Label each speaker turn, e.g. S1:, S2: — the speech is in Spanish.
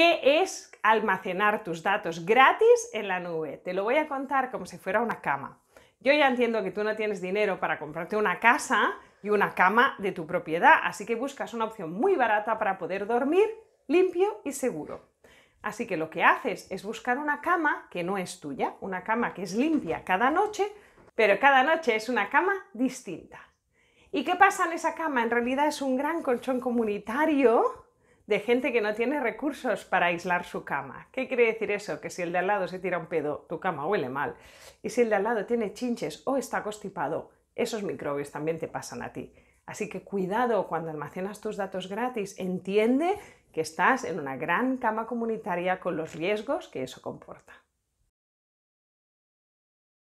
S1: ¿Qué es almacenar tus datos gratis en la nube? Te lo voy a contar como si fuera una cama. Yo ya entiendo que tú no tienes dinero para comprarte una casa y una cama de tu propiedad, así que buscas una opción muy barata para poder dormir limpio y seguro. Así que lo que haces es buscar una cama que no es tuya, una cama que es limpia cada noche, pero cada noche es una cama distinta. ¿Y qué pasa en esa cama? En realidad es un gran colchón comunitario de gente que no tiene recursos para aislar su cama. ¿Qué quiere decir eso? Que si el de al lado se tira un pedo, tu cama huele mal. Y si el de al lado tiene chinches o está constipado, esos microbios también te pasan a ti. Así que cuidado cuando almacenas tus datos gratis. Entiende que estás en una gran cama comunitaria con los riesgos que eso comporta.